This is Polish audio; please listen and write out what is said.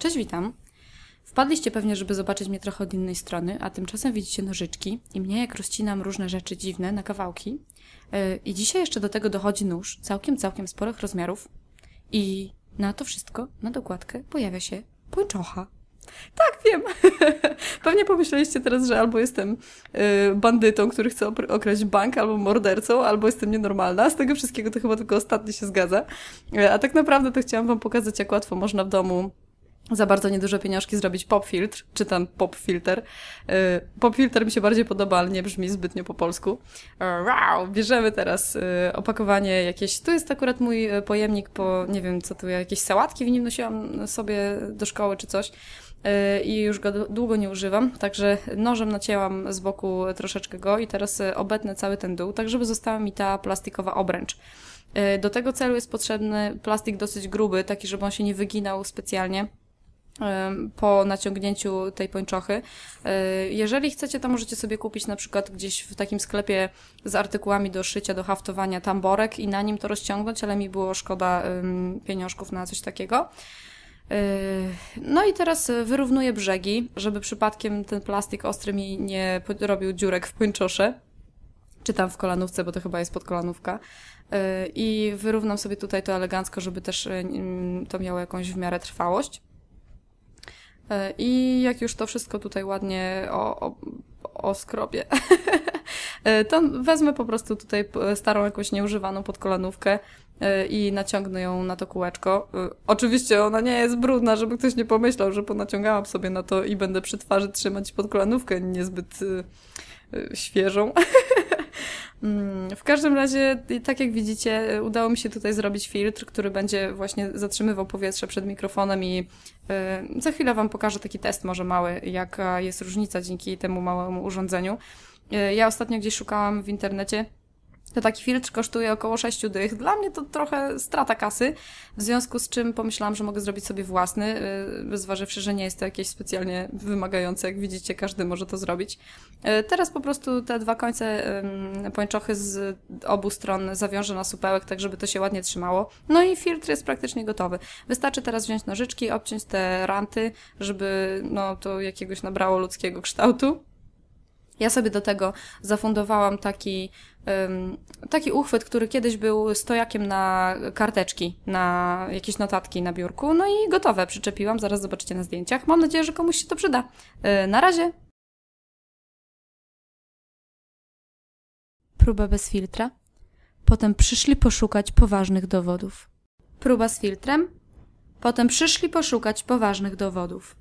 Cześć, witam. Wpadliście pewnie, żeby zobaczyć mnie trochę od innej strony, a tymczasem widzicie nożyczki i mnie, jak rozcinam różne rzeczy dziwne na kawałki. E, I dzisiaj jeszcze do tego dochodzi nóż, całkiem, całkiem sporych rozmiarów. I na to wszystko, na dokładkę, pojawia się pończocha. Tak, wiem. Pewnie pomyśleliście teraz, że albo jestem e, bandytą, który chce okraść bank, albo mordercą, albo jestem nienormalna. Z tego wszystkiego to chyba tylko ostatni się zgadza. E, a tak naprawdę to chciałam Wam pokazać, jak łatwo można w domu za bardzo nieduże pieniążki zrobić popfiltr, czytam popfilter. Y, popfilter mi się bardziej podoba, ale nie brzmi zbytnio po polsku. Wow, bierzemy teraz y, opakowanie jakieś, tu jest akurat mój y, pojemnik po, nie wiem co tu, jakieś sałatki w nim nosiłam sobie do szkoły czy coś i już go długo nie używam, także nożem nacięłam z boku troszeczkę go i teraz obetnę cały ten dół, tak żeby została mi ta plastikowa obręcz. Do tego celu jest potrzebny plastik dosyć gruby, taki żeby on się nie wyginał specjalnie po naciągnięciu tej pończochy. E, jeżeli chcecie, to możecie sobie kupić na przykład gdzieś w takim sklepie z artykułami do szycia, do haftowania tamborek i na nim to rozciągnąć, ale mi było szkoda pieniążków na coś takiego. E, no i teraz wyrównuję brzegi, żeby przypadkiem ten plastik ostry mi nie robił dziurek w pończosze. Czy tam w kolanówce, bo to chyba jest podkolanówka. E, I wyrównam sobie tutaj to elegancko, żeby też to miało jakąś w miarę trwałość. E, I jak już to wszystko tutaj ładnie o, o, oskrobię, e, to wezmę po prostu tutaj starą jakąś nieużywaną podkolanówkę e, i naciągnę ją na to kółeczko. Oczywiście ona nie jest brudna, żeby ktoś nie pomyślał, że ponaciągałam sobie na to i będę przy twarzy trzymać podkolanówkę niezbyt świeżą. Mm, w każdym razie, tak jak widzicie, y, udało mi się tutaj zrobić filtr, który będzie właśnie zatrzymywał powietrze przed mikrofonem i y, za chwilę Wam pokażę taki test może mały, jaka jest różnica dzięki temu małemu urządzeniu. Y, ja ostatnio gdzieś szukałam w internecie to taki filtr kosztuje około 6 dych. Dla mnie to trochę strata kasy, w związku z czym pomyślałam, że mogę zrobić sobie własny, y, zważywszy, że nie jest to jakieś specjalnie wymagające. Jak widzicie, każdy może to zrobić. Y, teraz po prostu te dwa końce pończochy z obu stron zawiążę na supełek, tak żeby to się ładnie trzymało. No i filtr jest praktycznie gotowy. Wystarczy teraz wziąć nożyczki, obciąć te ranty, żeby no, to jakiegoś nabrało ludzkiego kształtu. Ja sobie do tego zafundowałam taki, taki uchwyt, który kiedyś był stojakiem na karteczki, na jakieś notatki na biurku. No i gotowe, przyczepiłam, zaraz zobaczycie na zdjęciach. Mam nadzieję, że komuś się to przyda. E, na razie! Próba bez filtra. Potem przyszli poszukać poważnych dowodów. Próba z filtrem. Potem przyszli poszukać poważnych dowodów.